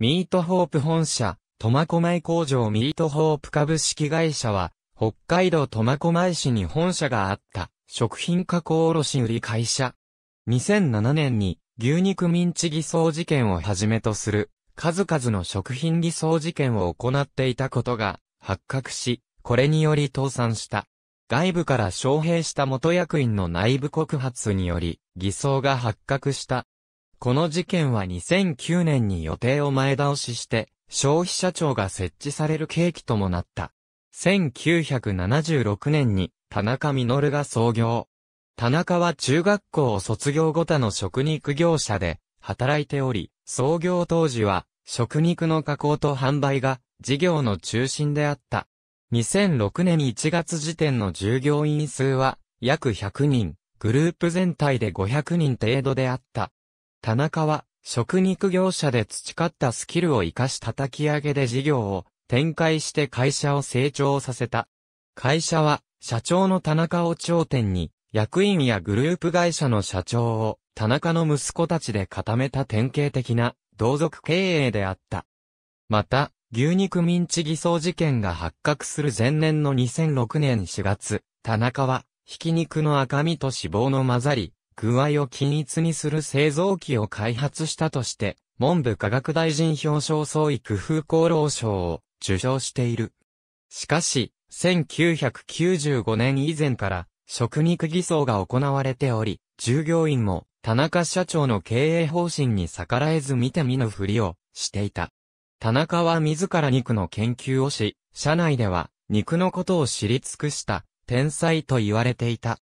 ミートホープ本社、苫小牧工場ミートホープ株式会社は、北海道苫小牧市に本社があった、食品加工卸売会社。2007年に、牛肉ミンチ偽装事件をはじめとする、数々の食品偽装事件を行っていたことが発覚し、これにより倒産した。外部から招聘した元役員の内部告発により、偽装が発覚した。この事件は2009年に予定を前倒しして、消費者庁が設置される契機ともなった。1976年に田中実が創業。田中は中学校を卒業後他の食肉業者で働いており、創業当時は食肉の加工と販売が事業の中心であった。2006年1月時点の従業員数は約100人、グループ全体で500人程度であった。田中は、食肉業者で培ったスキルを活かし叩き上げで事業を展開して会社を成長させた。会社は、社長の田中を頂点に、役員やグループ会社の社長を田中の息子たちで固めた典型的な同族経営であった。また、牛肉ミンチ偽装事件が発覚する前年の2006年4月、田中は、ひき肉の赤身と脂肪の混ざり、具合を均一にする製造機を開発したとして、文部科学大臣表彰創意工夫功労賞を受賞している。しかし、1995年以前から、食肉偽装が行われており、従業員も、田中社長の経営方針に逆らえず見て見ぬふりをしていた。田中は自ら肉の研究をし、社内では肉のことを知り尽くした天才と言われていた。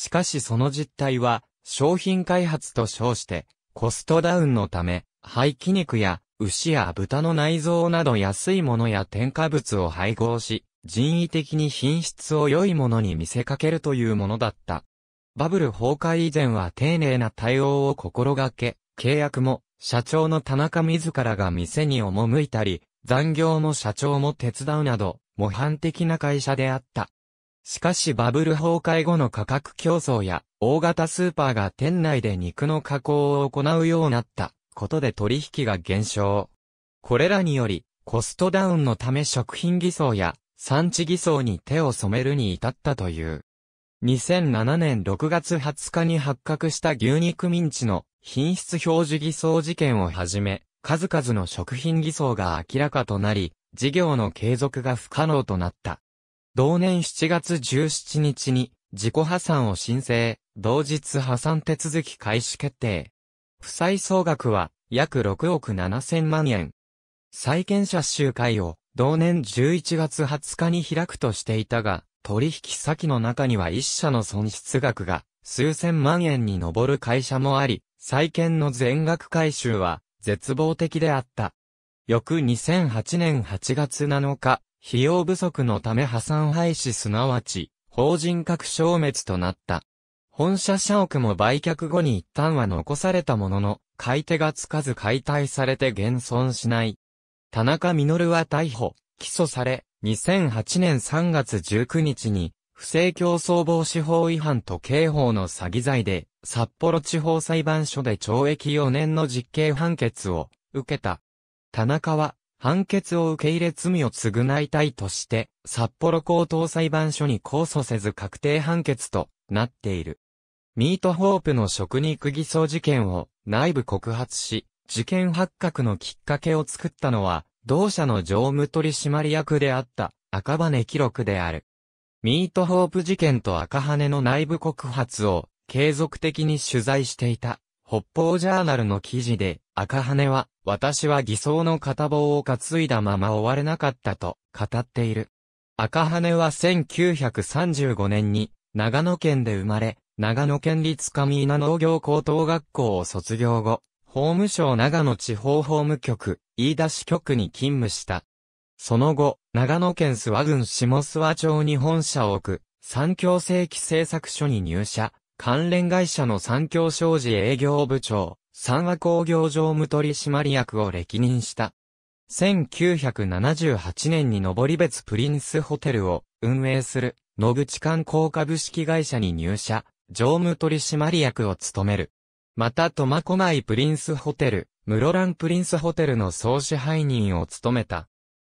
しかしその実態は、商品開発と称して、コストダウンのため、廃棄肉や、牛や豚の内臓など安いものや添加物を配合し、人為的に品質を良いものに見せかけるというものだった。バブル崩壊以前は丁寧な対応を心がけ、契約も社長の田中自らが店に赴いたり、残業も社長も手伝うなど、模範的な会社であった。しかしバブル崩壊後の価格競争や大型スーパーが店内で肉の加工を行うようになったことで取引が減少。これらによりコストダウンのため食品偽装や産地偽装に手を染めるに至ったという。2007年6月20日に発覚した牛肉ミンチの品質表示偽装事件をはじめ、数々の食品偽装が明らかとなり、事業の継続が不可能となった。同年7月17日に自己破産を申請、同日破産手続き開始決定。負債総額は約6億7千万円。債権者集会を同年11月20日に開くとしていたが、取引先の中には一社の損失額が数千万円に上る会社もあり、債権の全額回収は絶望的であった。翌2008年8月7日、費用不足のため破産廃止すなわち、法人格消滅となった。本社社屋も売却後に一旦は残されたものの、買い手がつかず解体されて現存しない。田中実は逮捕、起訴され、2008年3月19日に、不正競争防止法違反と刑法の詐欺罪で、札幌地方裁判所で懲役4年の実刑判決を受けた。田中は、判決を受け入れ罪を償いたいとして、札幌高等裁判所に控訴せず確定判決となっている。ミートホープの食肉偽装事件を内部告発し、事件発覚のきっかけを作ったのは、同社の常務取締役であった赤羽記録である。ミートホープ事件と赤羽の内部告発を継続的に取材していた北方ジャーナルの記事で赤羽は私は偽装の片棒を担いだまま終われなかったと語っている。赤羽は1935年に長野県で生まれ、長野県立上稲農業高等学校を卒業後、法務省長野地方法務局、飯田支局に勤務した。その後、長野県諏訪郡下諏訪町に本社を置く、三協正規製作所に入社、関連会社の三協商事営業部長、三和工業常務取締役を歴任した。1978年に登別プリンスホテルを運営する野口観光株式会社に入社、常務取締役を務める。また苫小牧プリンスホテル、室蘭プリンスホテルの総支配人を務めた。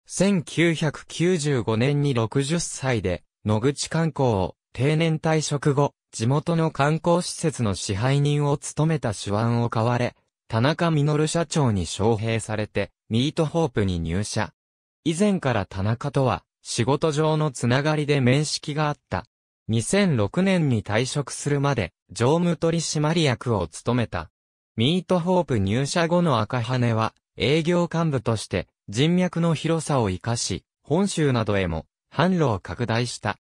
1995年に60歳で野口観光を定年退職後、地元の観光施設の支配人を務めた手腕を買われ、田中実社長に招聘されて、ミートホープに入社。以前から田中とは、仕事上のつながりで面識があった。2006年に退職するまで、常務取締役を務めた。ミートホープ入社後の赤羽は、営業幹部として、人脈の広さを活かし、本州などへも、販路を拡大した。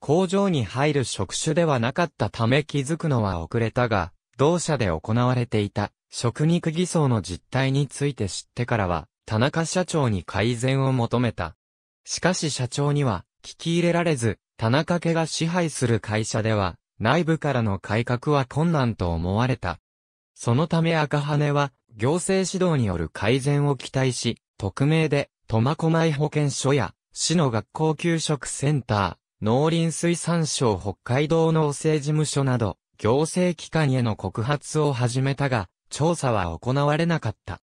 工場に入る職種ではなかったため気づくのは遅れたが、同社で行われていた食肉偽装の実態について知ってからは、田中社長に改善を求めた。しかし社長には聞き入れられず、田中家が支配する会社では、内部からの改革は困難と思われた。そのため赤羽は、行政指導による改善を期待し、匿名で、苫小牧保健所や、市の学校給食センター、農林水産省北海道農政事務所など、行政機関への告発を始めたが、調査は行われなかった。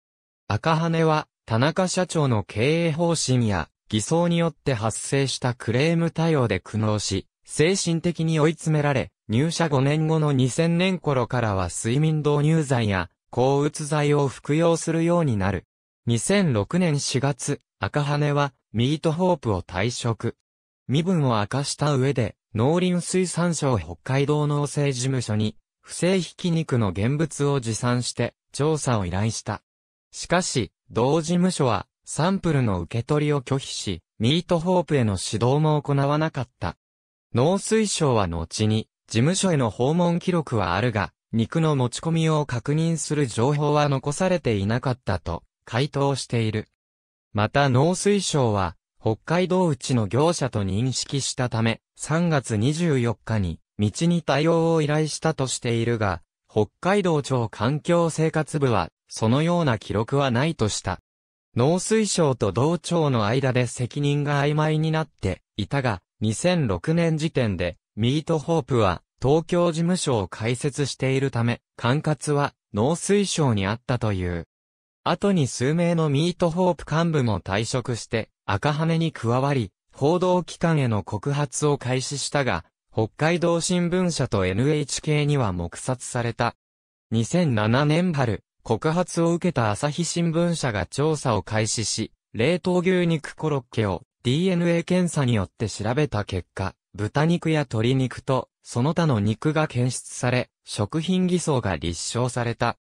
赤羽は、田中社長の経営方針や、偽装によって発生したクレーム対応で苦悩し、精神的に追い詰められ、入社5年後の2000年頃からは睡眠導入剤や、抗うつ剤を服用するようになる。2006年4月、赤羽は、ミートホープを退職。身分を明かした上で、農林水産省北海道農政事務所に、不正ひき肉の現物を持参して、調査を依頼した。しかし、同事務所は、サンプルの受け取りを拒否し、ミートホープへの指導も行わなかった。農水省は後に、事務所への訪問記録はあるが、肉の持ち込みを確認する情報は残されていなかったと、回答している。また農水省は、北海道内の業者と認識したため、3月24日に、道に対応を依頼したとしているが、北海道庁環境生活部は、そのような記録はないとした。農水省と同庁の間で責任が曖昧になっていたが、2006年時点で、ミートホープは、東京事務所を開設しているため、管轄は、農水省にあったという。後に数名のミートホープ幹部も退職して、赤羽に加わり、報道機関への告発を開始したが、北海道新聞社と NHK には黙殺された。2007年春、告発を受けた朝日新聞社が調査を開始し、冷凍牛肉コロッケを DNA 検査によって調べた結果、豚肉や鶏肉とその他の肉が検出され、食品偽装が立証された。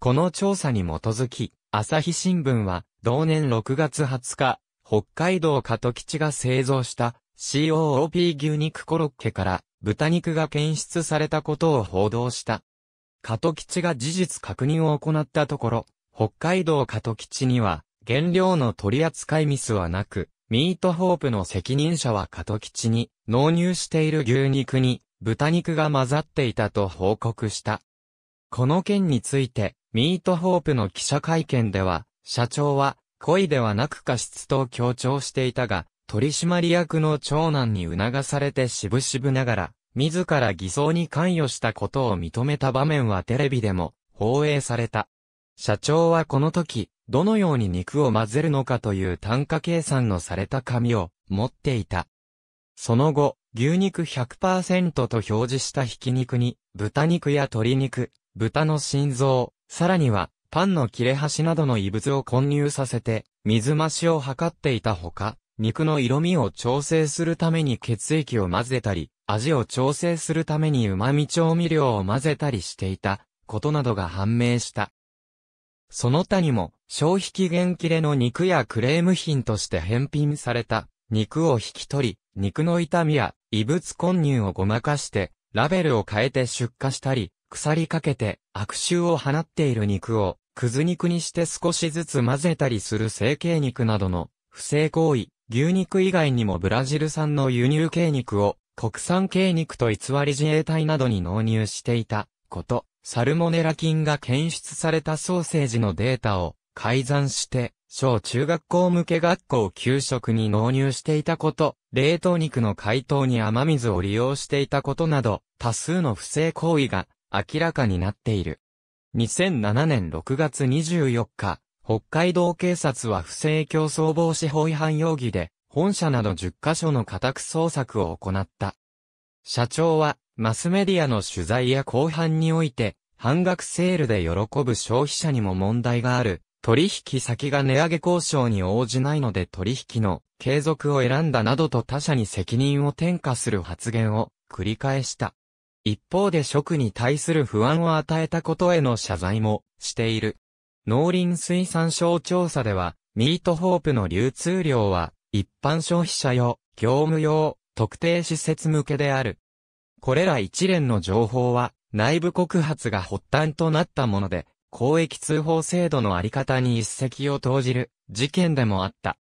この調査に基づき、朝日新聞は同年6月20日、北海道加藤吉が製造した COOP 牛肉コロッケから豚肉が検出されたことを報道した。加藤吉が事実確認を行ったところ、北海道加藤吉には原料の取り扱いミスはなく、ミートホープの責任者は加藤吉に納入している牛肉に豚肉が混ざっていたと報告した。この件について、ミートホープの記者会見では、社長は、故意ではなく過失と強調していたが、取締役の長男に促されて渋々ながら、自ら偽装に関与したことを認めた場面はテレビでも放映された。社長はこの時、どのように肉を混ぜるのかという単価計算のされた紙を持っていた。その後、牛肉100%と表示したひき肉に、豚肉や鶏肉、豚の心臓、さらには、パンの切れ端などの異物を混入させて、水増しを図っていたほか、肉の色味を調整するために血液を混ぜたり、味を調整するために旨味調味料を混ぜたりしていた、ことなどが判明した。その他にも、消費期限切れの肉やクレーム品として返品された、肉を引き取り、肉の痛みや異物混入をごまかして、ラベルを変えて出荷したり、腐りかけて悪臭を放っている肉をくず肉にして少しずつ混ぜたりする成形肉などの不正行為、牛肉以外にもブラジル産の輸入系肉を国産系肉と偽り自衛隊などに納入していたこと、サルモネラ菌が検出されたソーセージのデータを改ざんして、小中学校向け学校給食に納入していたこと、冷凍肉の解凍に雨水を利用していたことなど、多数の不正行為が明らかになっている。2007年6月24日、北海道警察は不正競争防止法違反容疑で、本社など10カ所の家宅捜索を行った。社長は、マスメディアの取材や後半において、半額セールで喜ぶ消費者にも問題がある。取引先が値上げ交渉に応じないので取引の継続を選んだなどと他社に責任を転嫁する発言を繰り返した。一方で食に対する不安を与えたことへの謝罪もしている。農林水産省調査では、ミートホープの流通量は、一般消費者用、業務用、特定施設向けである。これら一連の情報は、内部告発が発端となったもので、公益通報制度のあり方に一石を投じる事件でもあった。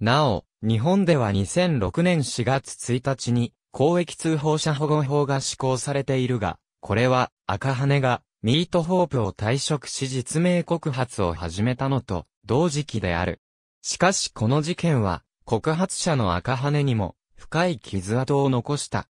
なお、日本では2006年4月1日に公益通報者保護法が施行されているが、これは赤羽がミートホープを退職し実名告発を始めたのと同時期である。しかしこの事件は告発者の赤羽にも深い傷跡を残した。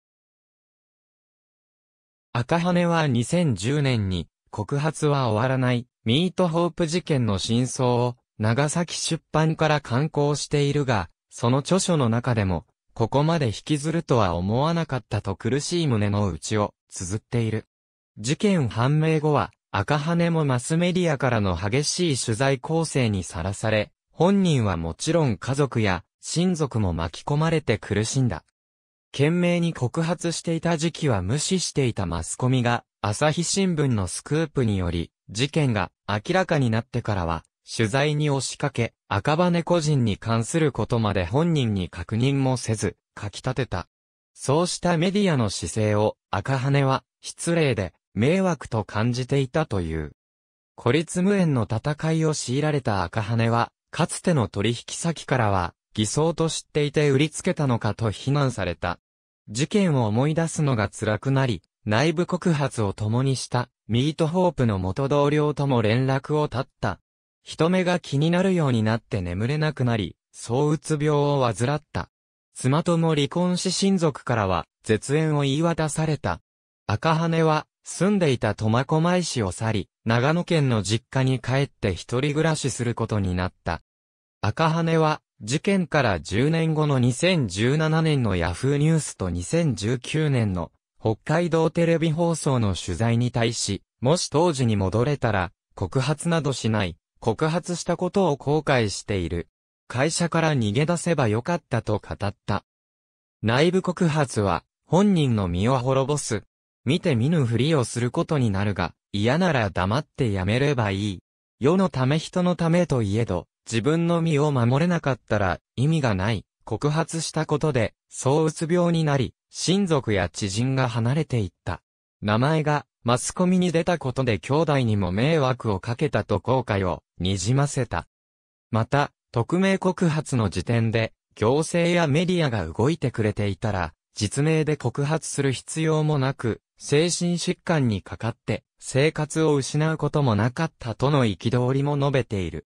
赤羽は2010年に告発は終わらないミートホープ事件の真相を長崎出版から刊行しているが、その著書の中でもここまで引きずるとは思わなかったと苦しい胸の内を綴っている。事件判明後は、赤羽もマスメディアからの激しい取材構成にさらされ、本人はもちろん家族や親族も巻き込まれて苦しんだ。懸命に告発していた時期は無視していたマスコミが、朝日新聞のスクープにより、事件が明らかになってからは、取材に押しかけ、赤羽個人に関することまで本人に確認もせず、書き立てた。そうしたメディアの姿勢を赤羽は失礼で迷惑と感じていたという。孤立無縁の戦いを強いられた赤羽は、かつての取引先からは偽装と知っていて売りつけたのかと非難された。事件を思い出すのが辛くなり、内部告発を共にした、ミートホープの元同僚とも連絡を絶った。人目が気になるようになって眠れなくなり、躁うつ病を患った。妻とも離婚し親族からは、絶縁を言い渡された。赤羽は、住んでいた苫小牧市を去り、長野県の実家に帰って一人暮らしすることになった。赤羽は、事件から10年後の2017年のヤフーニュースと2019年の北海道テレビ放送の取材に対し、もし当時に戻れたら、告発などしない、告発したことを後悔している。会社から逃げ出せばよかったと語った。内部告発は、本人の身を滅ぼす。見て見ぬふりをすることになるが、嫌なら黙ってやめればいい。世のため人のためといえど、自分の身を守れなかったら意味がない。告発したことで、そううつ病になり、親族や知人が離れていった。名前がマスコミに出たことで兄弟にも迷惑をかけたと後悔をにじませた。また、匿名告発の時点で、行政やメディアが動いてくれていたら、実名で告発する必要もなく、精神疾患にかかって生活を失うこともなかったとの憤りも述べている。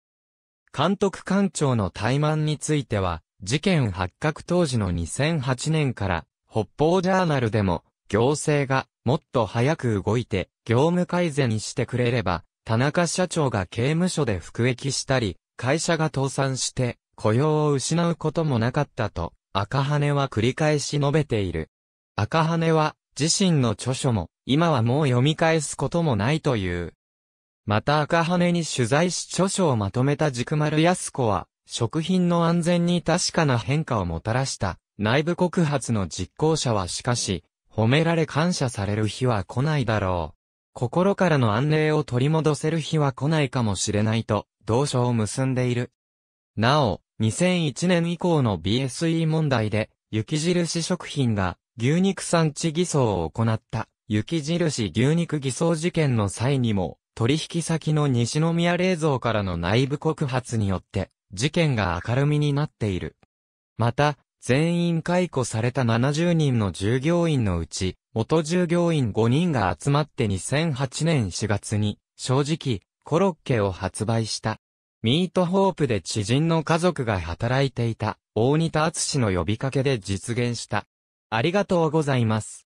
監督官庁の怠慢については、事件発覚当時の2008年から、北方ジャーナルでも行政がもっと早く動いて業務改善してくれれば、田中社長が刑務所で服役したり、会社が倒産して雇用を失うこともなかったと、赤羽は繰り返し述べている。赤羽は自身の著書も今はもう読み返すこともないという。また赤羽に取材し著書をまとめた軸丸安子は、食品の安全に確かな変化をもたらした内部告発の実行者はしかし、褒められ感謝される日は来ないだろう。心からの安寧を取り戻せる日は来ないかもしれないと、同書を結んでいる。なお、2001年以降の BSE 問題で、雪印食品が牛肉産地偽装を行った雪印牛肉偽装事件の際にも、取引先の西宮冷蔵からの内部告発によって、事件が明るみになっている。また、全員解雇された70人の従業員のうち、元従業員5人が集まって2008年4月に、正直、コロッケを発売した。ミートホープで知人の家族が働いていた、大仁田厚の呼びかけで実現した。ありがとうございます。